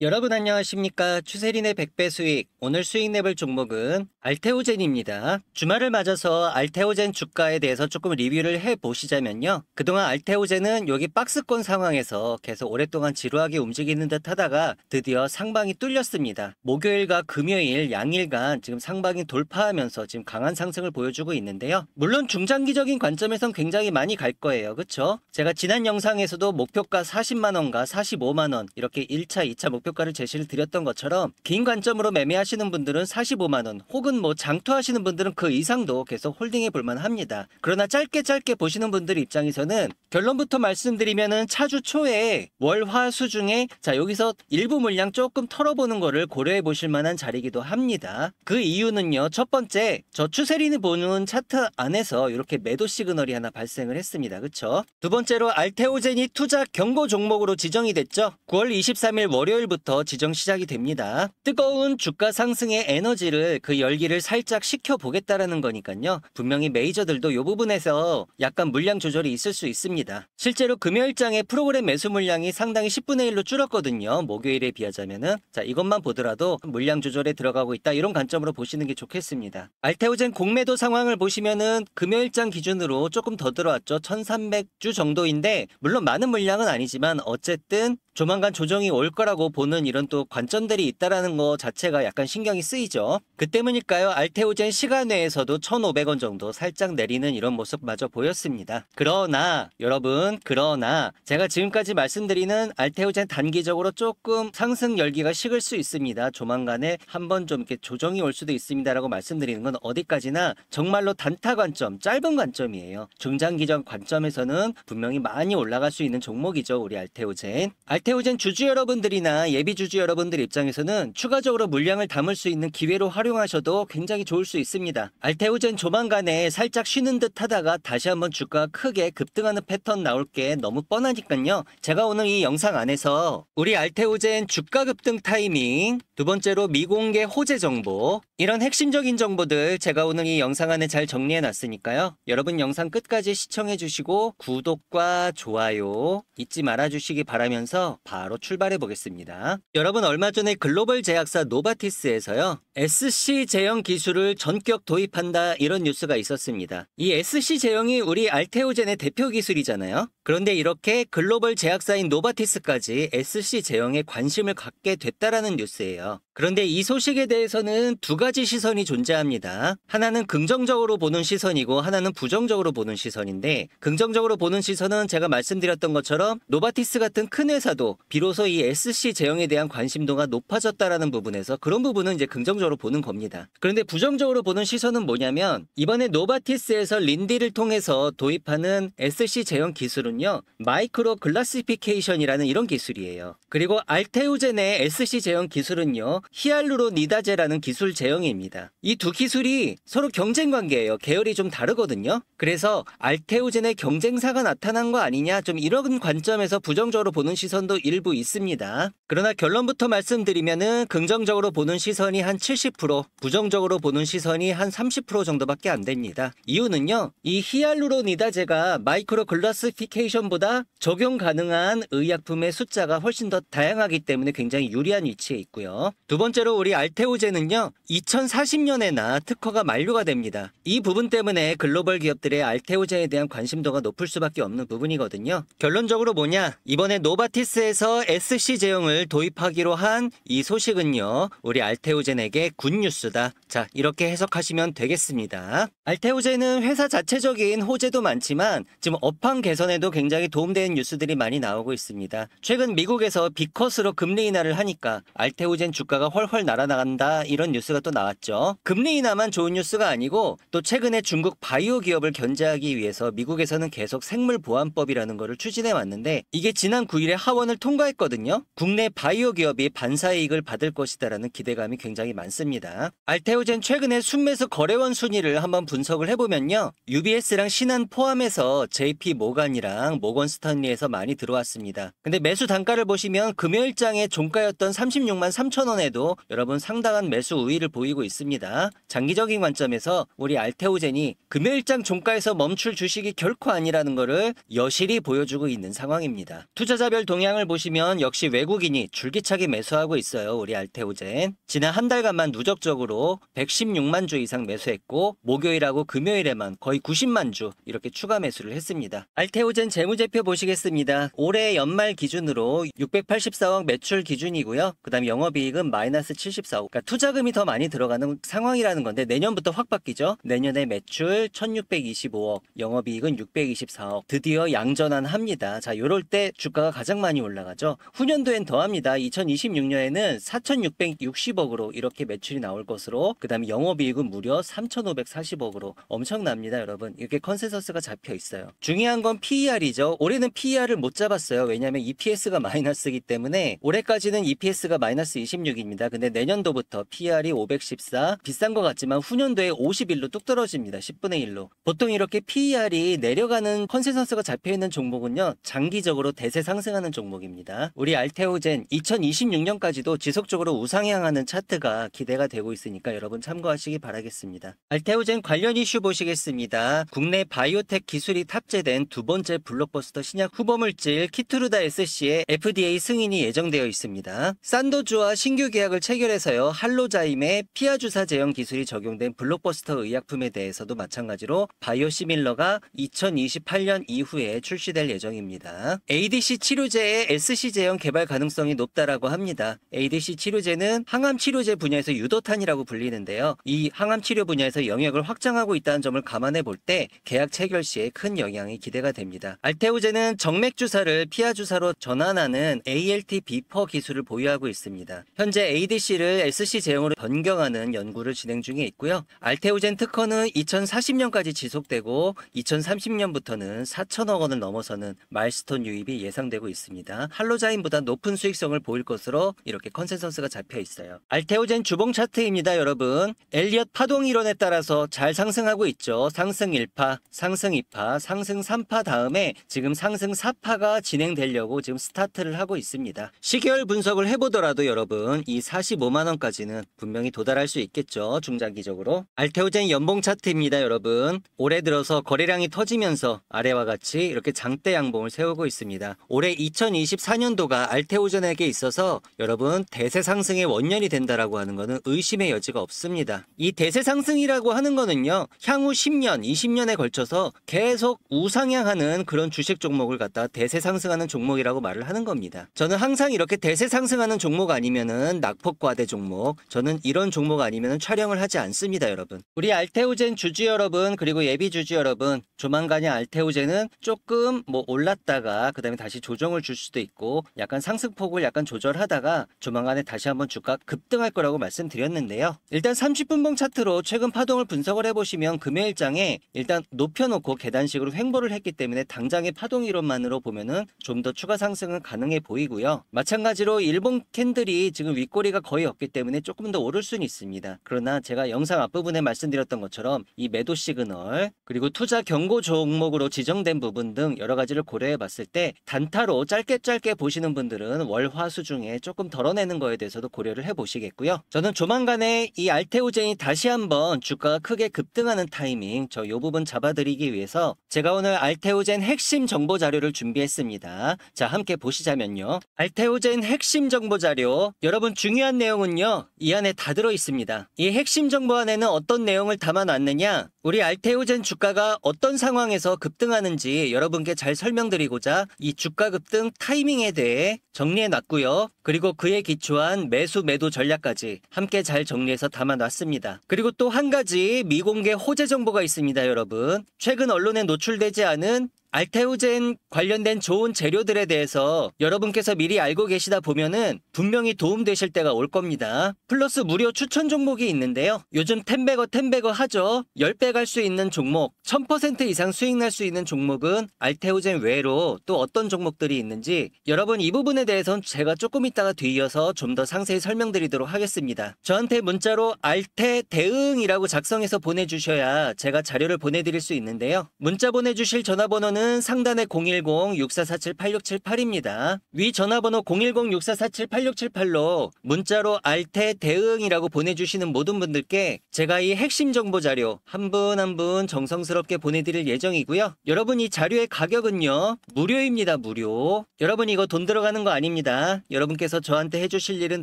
여러분 안녕하십니까 추세린의 100배 수익 오늘 수익 내볼 종목은 알테오젠입니다. 주말을 맞아서 알테오젠 주가에 대해서 조금 리뷰를 해보시자면요. 그동안 알테오젠은 여기 박스권 상황에서 계속 오랫동안 지루하게 움직이는 듯 하다가 드디어 상방이 뚫렸습니다. 목요일과 금요일 양일간 지금 상방이 돌파하면서 지금 강한 상승을 보여주고 있는데요. 물론 중장기적인 관점에선 굉장히 많이 갈 거예요. 그쵸? 제가 지난 영상에서도 목표가 40만원과 45만원 이렇게 1차 2차 목표 가격표가를 제시를 드렸던 것처럼 긴 관점으로 매매하시는 분들은 45만원 혹은 뭐 장투하시는 분들은 그 이상도 계속 홀딩해 볼만 합니다. 그러나 짧게 짧게 보시는 분들 입장에서는 결론부터 말씀드리면은 차주 초에 월화 수중에 자 여기서 일부 물량 조금 털어보는 거를 고려해 보실 만한 자리이기도 합니다. 그 이유는요. 첫 번째 저 추세리는 보는 차트 안에서 이렇게 매도 시그널이 하나 발생을 했습니다. 그쵸? 두 번째로 알테오젠이 투자 경고 종목으로 지정이 됐죠. 9월 23일 월요일부터 5일부터 지정 시작이 됩니다. 뜨거운 주가 상승의 에너지를 그 열기를 살짝 식혀보겠다라는 거니까요. 분명히 메이저들도 이 부분에서 약간 물량 조절이 있을 수 있습니다. 실제로 금요일장의 프로그램 매수 물량이 상당히 10분의 1로 줄었거든요. 목요일에 비하자면은. 자, 이것만 보더라도 물량 조절에 들어가고 있다. 이런 관점으로 보시는 게 좋겠습니다. 알테오젠 공매도 상황을 보시면은 금요일장 기준으로 조금 더 들어왔죠. 1300주 정도인데 물론 많은 물량은 아니지만 어쨌든 조만간 조정이 올 거라고 보는 보는 이런 또 관점들이 있다라는 거 자체가 약간 신경이 쓰이죠. 그 때문일까요? 알테오젠 시간 내에서도 1,500원 정도 살짝 내리는 이런 모습마저 보였습니다. 그러나 여러분 그러나 제가 지금까지 말씀드리는 알테오젠 단기적으로 조금 상승 열기가 식을 수 있습니다. 조만간에 한번 좀 이렇게 조정이 올 수도 있습니다라고 말씀드리는 건 어디까지나 정말로 단타 관점, 짧은 관점이에요. 중장기적 관점에서는 분명히 많이 올라갈 수 있는 종목이죠. 우리 알테오젠. 알테오젠 주주 여러분들이나 예비주주 여러분들 입장에서는 추가적으로 물량을 담을 수 있는 기회로 활용하셔도 굉장히 좋을 수 있습니다. 알테우젠 조만간에 살짝 쉬는 듯 하다가 다시 한번 주가 크게 급등하는 패턴 나올 게 너무 뻔하니깐요. 제가 오늘 이 영상 안에서 우리 알테우젠 주가 급등 타이밍, 두 번째로 미공개 호재 정보, 이런 핵심적인 정보들 제가 오늘 이 영상 안에 잘 정리해놨으니까요. 여러분 영상 끝까지 시청해주시고 구독과 좋아요 잊지 말아주시기 바라면서 바로 출발해보겠습니다. 여러분 얼마 전에 글로벌 제약사 노바티스에서요. SC 제형 기술을 전격 도입한다 이런 뉴스가 있었습니다. 이 SC 제형이 우리 알테오젠의 대표 기술이잖아요. 그런데 이렇게 글로벌 제약사인 노바티스까지 SC 제형에 관심을 갖게 됐다라는 뉴스예요. 그런데 이 소식에 대해서는 두 가지 시선이 존재합니다. 하나는 긍정적으로 보는 시선이고 하나는 부정적으로 보는 시선인데 긍정적으로 보는 시선은 제가 말씀드렸던 것처럼 노바티스 같은 큰 회사도 비로소 이 SC 제형에 대한 관심도가 높아졌다라는 부분에서 그런 부분은 이제 긍정적으로 보는 겁니다. 그런데 부정적으로 보는 시선은 뭐냐면 이번에 노바티스에서 린디를 통해서 도입하는 SC 제형 기술은요. 마이크로 글라시피케이션이라는 이런 기술이에요. 그리고 알테우젠의 SC 제형 기술은요. 히알루론이다제라는 기술 제형입니다. 이 두 기술이 서로 경쟁 관계예요. 계열이 좀 다르거든요. 그래서 알테오젠의 경쟁사가 나타난 거 아니냐 좀 이런 관점에서 부정적으로 보는 시선도 일부 있습니다. 그러나 결론부터 말씀드리면은 긍정적으로 보는 시선이 한 70%, 부정적으로 보는 시선이 한 30% 정도밖에 안 됩니다. 이유는요. 이 히알루론이다제가 마이크로 글라스피케이션보다 적용 가능한 의약품의 숫자가 훨씬 더 다양하기 때문에 굉장히 유리한 위치에 있고요. 두두 번째로 우리 알테오제는요. 2040년에나 특허가 만료가 됩니다. 이 부분 때문에 글로벌 기업들의 알테오제에 대한 관심도가 높을 수밖에 없는 부분이거든요. 결론적으로 뭐냐? 이번에 노바티스에서 SC 제형을 도입하기로 한 이 소식은요. 우리 알테오젠에게 굿뉴스다. 자, 이렇게 해석하시면 되겠습니다. 알테오젠은 회사 자체적인 호재도 많지만 지금 업황 개선에도 굉장히 도움되는 뉴스들이 많이 나오고 있습니다. 최근 미국에서 비컷으로 금리 인하를 하니까 알테오젠 주가 주가가 훨훨 날아나간다 이런 뉴스가 또 나왔죠. 금리 인하만 좋은 뉴스가 아니고 또 최근에 중국 바이오 기업을 견제하기 위해서 미국에서는 계속 생물 보안법이라는 것을 추진해 왔는데 이게 지난 9일에 하원을 통과했거든요. 국내 바이오 기업이 반사 이익을 받을 것이다라는 기대감이 굉장히 많습니다. 알테오젠 최근에 순매수 거래원 순위를 한번 분석을 해보면요. UBS랑 신한 포함해서 JP 모간이랑 모건 스탠리에서 많이 들어왔습니다. 근데 매수 단가를 보시면 금요일장에 종가였던 36만 3천 원에 시간에도 여러분 상당한 매수 우위를 보이고 있습니다. 장기적인 관점에서 우리 알테오젠이 금요일장 종가에서 멈출 주식이 결코 아니라는 것을 여실히 보여주고 있는 상황입니다. 투자자별 동향을 보시면 역시 외국인이 줄기차게 매수하고 있어요. 우리 알테오젠. 지난 한 달간만 누적적으로 116만 주 이상 매수했고 목요일하고 금요일에만 거의 90만 주 이렇게 추가 매수를 했습니다. 알테오젠 재무제표 보시겠습니다. 올해 연말 기준으로 684억 매출 기준이고요. 그 다음 영업이익은 마이너스 74억. 그러니까 투자금이 더 많이 들어가는 상황이라는 건데 내년부터 확 바뀌죠. 내년에 매출 1625억, 영업이익은 624억. 드디어 양전환합니다. 자, 요럴 때 주가가 가장 많이 올라가죠. 후년도엔 더합니다. 2026년에는 4660억으로 이렇게 매출이 나올 것으로 그다음에 영업이익은 무려 3540억으로 엄청납니다, 여러분. 이렇게 컨센서스가 잡혀 있어요. 중요한 건 PER이죠. 올해는 PER을 못 잡았어요. 왜냐하면 EPS가 마이너스이기 때문에 올해까지는 EPS가 마이너스 2 6이 말씀드니다 근데 내년도부터 PR이 514 비싼 것 같지만 후년도에 51로 뚝 떨어집니다. 10분의 1로. 보통 이렇게 PER이 내려가는 컨센서스가 잡혀있는 종목은요. 장기적으로 대세 상승하는 종목입니다. 우리 알테오젠 2026년까지도 지속적으로 우상향하는 차트가 기대가 되고 있으니까 여러분 참고하시기 바라겠습니다. 알테오젠 관련 이슈 보시겠습니다. 국내 바이오텍 기술이 탑재된 두 번째 블록버스터 신약 후보물질 키투르다 SC의 FDA 승인이 예정되어 있습니다. 산도주와 신규 기 계약을 체결해서요. 할로자임의 피하 주사 제형 기술이 적용된 블록버스터 의약품에 대해서도 마찬가지로 바이오시밀러가 2028년 이후에 출시될 예정입니다. ADC 치료제의 SC 제형 개발 가능성이 높다라고 합니다. ADC 치료제는 항암 치료제 분야에서 유도탄이라고 불리는데요. 이 항암 치료 분야에서 영역을 확장하고 있다는 점을 감안해 볼 때 계약 체결 시에 큰 영향이 기대가 됩니다. 알테우제는 정맥 주사를 피하 주사로 전환하는 ALT 비퍼 기술을 보유하고 있습니다. 현재 ADC를 SC 제형으로 변경하는 연구를 진행 중에 있고요. 알테우젠 특허는 2040년까지 지속되고 2030년부터는 4천억 원을 넘어서는 마일스톤 유입이 예상되고 있습니다. 할로자인보다 높은 수익성을 보일 것으로 이렇게 컨센서스가 잡혀 있어요. 알테우젠 주봉 차트입니다, 여러분. 엘리엇 파동 이론에 따라서 잘 상승하고 있죠. 상승 1파, 상승 2파, 상승 3파 다음에 지금 상승 4파가 진행되려고 지금 스타트를 하고 있습니다. 시계열 분석을 해보더라도 여러분 이이 45만원까지는 분명히 도달할 수 있겠죠. 중장기적으로. 알테오젠 연봉 차트입니다. 여러분. 올해 들어서 거래량이 터지면서 아래와 같이 이렇게 장대 양봉을 세우고 있습니다. 올해 2024년도가 알테오젠에게 있어서 여러분 대세 상승의 원년이 된다라고 하는 것은 의심의 여지가 없습니다. 이 대세 상승이라고 하는 거는요. 향후 10년, 20년에 걸쳐서 계속 우상향하는 그런 주식 종목을 갖다 대세 상승하는 종목이라고 말을 하는 겁니다. 저는 항상 이렇게 대세 상승하는 종목 아니면은 낙폭과대 종목 저는 이런 종목 아니면 촬영을 하지 않습니다 여러분 우리 알테오젠 주주 여러분 그리고 예비 주주 여러분 조만간에 알테오젠은 조금 뭐 올랐다가 그 다음에 다시 조정을 줄 수도 있고 약간 상승폭을 약간 조절하다가 조만간에 다시 한번 주가 급등할 거라고 말씀드렸는데요 일단 30분봉 차트로 최근 파동을 분석을 해보시면 금요일장에 일단 높여놓고 계단식으로 횡보를 했기 때문에 당장의 파동 이론만으로 보면은 좀 더 추가 상승은 가능해 보이고요 마찬가지로 일본 캔들이 지금 위 윗꼬리가 거의 없기 때문에 조금 더 오를 수는 있습니다. 그러나 제가 영상 앞부분에 말씀드렸던 것처럼 이 매도 시그널 그리고 투자 경고 종목으로 지정된 부분 등 여러 가지를 고려해 봤을 때 단타로 짧게 짧게 보시는 분들은 월화수 중에 조금 덜어내는 거에 대해서도 고려를 해 보시겠고요. 저는 조만간에 이알테우젠이 다시 한번 주가가 크게 급등하는 타이밍 저 요 부분 잡아드리기 위해서 제가 오늘 알테우젠 핵심 정보 자료를 준비했습니다. 자 함께 보시자면요. 알테우젠 핵심 정보 자료 여러분 중요한 내용은요, 이 안에 다 들어있습니다. 이 핵심 정보 안에는 어떤 내용을 담아놨느냐, 우리 알테오젠 주가가 어떤 상황에서 급등하는지 여러분께 잘 설명드리고자 이 주가 급등 타이밍에 대해 정리해놨고요. 그리고 그에 기초한 매수 매도 전략까지 함께 잘 정리해서 담아놨습니다. 그리고 또 한 가지 미공개 호재 정보가 있습니다, 여러분. 최근 언론에 노출되지 않은 알테우젠 관련된 좋은 재료들에 대해서 여러분께서 미리 알고 계시다 보면은 분명히 도움되실 때가 올 겁니다. 플러스 무료 추천 종목이 있는데요. 요즘 텐베거 텐베거 하죠. 10배 갈 수 있는 종목, 1000% 이상 수익 날 수 있는 종목은 알테우젠 외로 또 어떤 종목들이 있는지 여러분 이 부분에 대해서는 제가 조금 이따가 뒤이어서 좀 더 상세히 설명드리도록 하겠습니다. 저한테 문자로 알테 대응이라고 작성해서 보내주셔야 제가 자료를 보내드릴 수 있는데요. 문자 보내주실 전화번호는 번호는 상단의 010-6447-8678입니다. 위 전화번호 010-6447-8678로 문자로 알테 대응이라고 보내주시는 모든 분들께 제가 이 핵심 정보 자료 한 분 한 분 정성스럽게 보내드릴 예정이고요. 여러분 이 자료의 가격은요. 무료입니다. 무료. 여러분 이거 돈 들어가는 거 아닙니다. 여러분께서 저한테 해주실 일은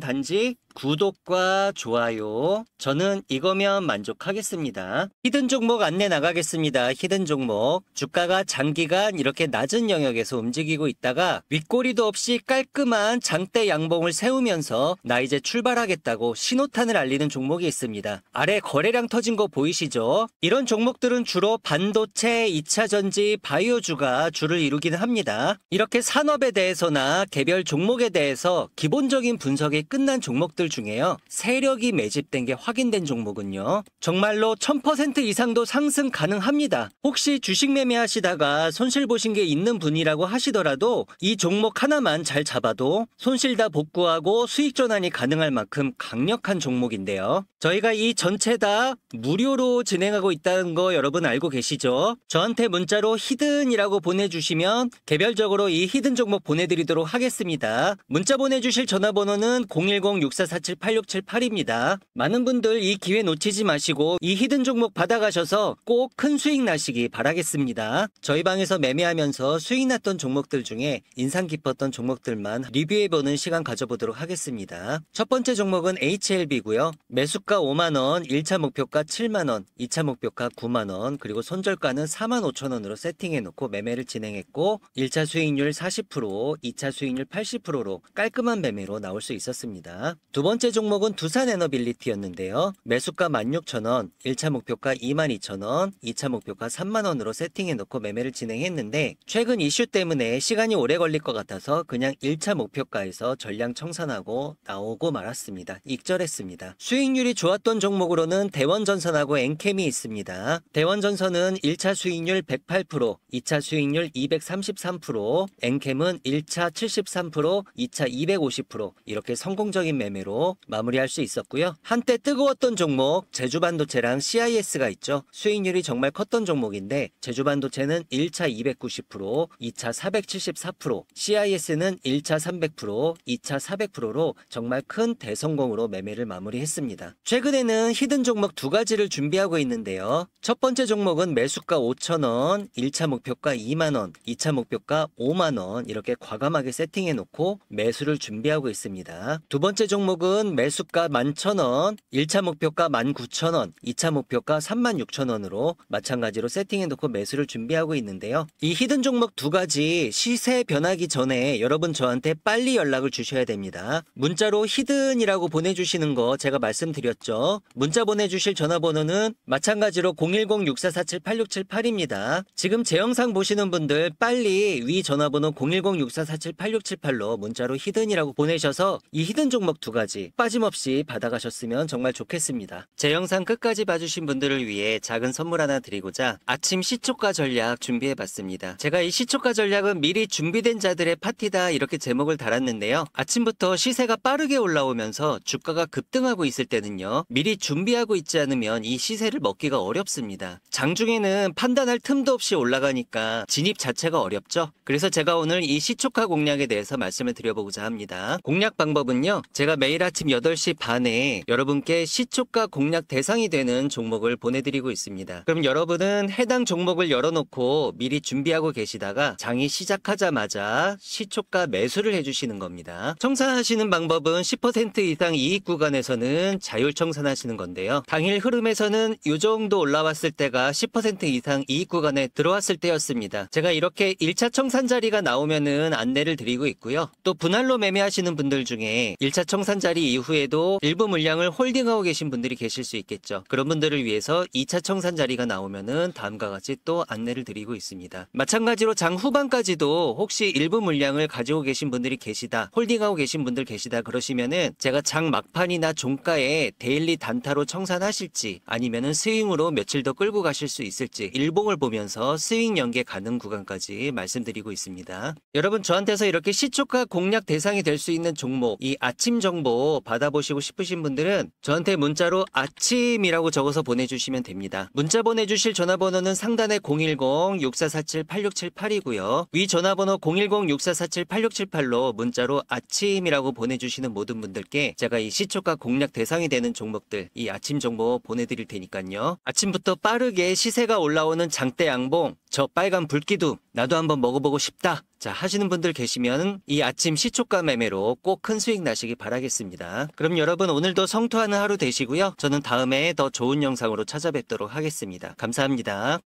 단지 구독과 좋아요. 저는 이거면 만족하겠습니다. 히든 종목 안내 나가겠습니다. 히든 종목. 주가가 장기간 이렇게 낮은 영역에서 움직이고 있다가 윗꼬리도 없이 깔끔한 장대 양봉을 세우면서 나 이제 출발하겠다고 신호탄을 알리는 종목이 있습니다. 아래 거래량 터진 거 보이시죠? 이런 종목들은 주로 반도체, 2차전지, 바이오주가 주를 이루긴 합니다. 이렇게 산업에 대해서나 개별 종목에 대해서 기본적인 분석이 끝난 종목들 종목들 중에요. 세력이 매집된 게 확인된 종목은요. 정말로 1000% 이상도 상승 가능합니다. 혹시 주식 매매하시다가 손실 보신 게 있는 분이라고 하시더라도 이 종목 하나만 잘 잡아도 손실 다 복구하고 수익 전환이 가능할 만큼 강력한 종목인데요. 저희가 이 전체 다 무료로 진행하고 있다는 거 여러분 알고 계시죠? 저한테 문자로 히든이라고 보내주시면 개별적으로 이 히든 종목 보내드리도록 하겠습니다. 문자 보내주실 전화번호는 010-643 047-8678입니다. 많은 분들 이 기회 놓치지 마시고 이 히든 종목 받아가셔서 꼭 큰 수익 나시기 바라겠습니다. 저희 방에서 매매하면서 수익 났던 종목들 중에 인상 깊었던 종목들만 리뷰해보는 시간 가져보도록 하겠습니다. 첫 번째 종목은 HLB고요. 매수가 5만원, 1차 목표가 7만원, 2차 목표가 9만원, 그리고 손절가는 4만 5천원으로 세팅해놓고 매매를 진행했고 1차 수익률 40%, 2차 수익률 80%로 깔끔한 매매로 나올 수 있었습니다. 두 번째 종목은 두산에너빌리티였는데요. 매수가 16,000원, 1차 목표가 22,000원, 2차 목표가 3만원으로 세팅해놓고 매매를 진행했는데 최근 이슈 때문에 시간이 오래 걸릴 것 같아서 그냥 1차 목표가에서 전량 청산하고 나오고 말았습니다. 익절했습니다. 수익률이 좋았던 종목으로는 대원전선하고 엔캠이 있습니다. 대원전선은 1차 수익률 108%, 2차 수익률 233%, 엔캠은 1차 73%, 2차 250% 이렇게 성공적인 매매로 순위로 마무리할 수 있었고요. 한때 뜨거웠던 종목 제주반도체랑 CIS가 있죠. 수익률이 정말 컸던 종목인데 제주반도체는 1차 290%, 2차 474%, CIS는 1차 300%, 2차 400%로 정말 큰 대성공으로 매매를 마무리했습니다. 최근에는 히든 종목 두 가지를 준비하고 있는데요. 첫 번째 종목은 매수가 5천원 1차 목표가 2만원, 2차 목표가 5만원 이렇게 과감하게 세팅해놓고 매수를 준비하고 있습니다. 두 번째 종목 가격은 매수가 11,000원, 1차 목표가 19,000원, 2차 목표가 36,000원으로 마찬가지로 세팅해놓고 매수를 준비하고 있는데요. 이 히든 종목 두 가지 시세 변하기 전에 여러분 저한테 빨리 연락을 주셔야 됩니다. 문자로 히든이라고 보내주시는 거 제가 말씀드렸죠. 문자 보내주실 전화번호는 마찬가지로 010-6447-8678입니다. 지금 제 영상 보시는 분들 빨리 위 전화번호 010-6447-8678로 문자로 히든이라고 보내셔서 이 히든 종목 두 가지 정보까지 빠짐없이 받아가셨으면 정말 좋겠습니다. 제 영상 끝까지 봐주신 분들을 위해 작은 선물 하나 드리고자 아침 시초가 전략 준비해봤습니다. 제가 이 시초가 전략은 미리 준비된 자들의 파티다 이렇게 제목을 달았는데요. 아침부터 시세가 빠르게 올라오면서 주가가 급등하고 있을 때는요. 미리 준비하고 있지 않으면 이 시세를 먹기가 어렵습니다. 장중에는 판단할 틈도 없이 올라가니까 진입 자체가 어렵죠. 그래서 제가 오늘 이 시초가 공략에 대해서 말씀을 드려보고자 합니다. 공략 방법은요. 제가 매일 매일 아침 8시 반에 여러분께 시초가 공략 대상이 되는 종목을 보내드리고 있습니다. 그럼 여러분은 해당 종목을 열어놓고 미리 준비하고 계시다가 장이 시작하자마자 시초가 매수를 해주시는 겁니다. 청산하시는 방법은 10% 이상 이익 구간에서는 자율 청산하시는 건데요. 당일 흐름에서는 이 정도 올라왔을 때가 10% 이상 이익 구간에 들어왔을 때였습니다. 제가 이렇게 1차 청산 자리가 나오면 안내를 드리고 있고요. 또 분할로 매매하시는 분들 중에 1차 청산 자리 원짜리 이후에도 일부 물량을 홀딩하고 계신 분들이 계실 수 있겠죠. 그런 분들을 위해서 2차 청산 자리가 나오면은 다음과 같이 또 안내를 드리고 있습니다. 마찬가지로 장 후반까지도 혹시 일부 물량을 가지고 계신 분들이 계시다, 홀딩하고 계신 분들 계시다 그러시면은 제가 장 막판이나 종가에 데일리 단타로 청산하실지 아니면은 스윙으로 며칠 더 끌고 가실 수 있을지 일봉을 보면서 스윙 연계 가능 구간까지 말씀드리고 있습니다. 여러분 저한테서 이렇게 시초가 공략 대상이 될 수 있는 종목 이 아침 정보 받아보시고 싶으신 분들은 저한테 문자로 아침이라고 적어서 보내주시면 됩니다. 문자 보내주실 전화번호는 상단에 010-6447-8678이고요. 위 전화번호 010-6447-8678로 문자로 아침이라고 보내주시는 모든 분들께 제가 이 시초가 공략 대상이 되는 종목들 이 아침 정보 보내드릴 테니까요. 아침부터 빠르게 시세가 올라오는 장대 양봉 저 빨간 불기둥 나도 한번 먹어보고 싶다 자, 하시는 분들 계시면 이 아침 시초가 매매로 꼭 큰 수익 나시기 바라겠습니다. 그럼 여러분 오늘도 성투하는 하루 되시고요. 저는 다음에 더 좋은 영상으로 찾아뵙도록 하겠습니다. 감사합니다.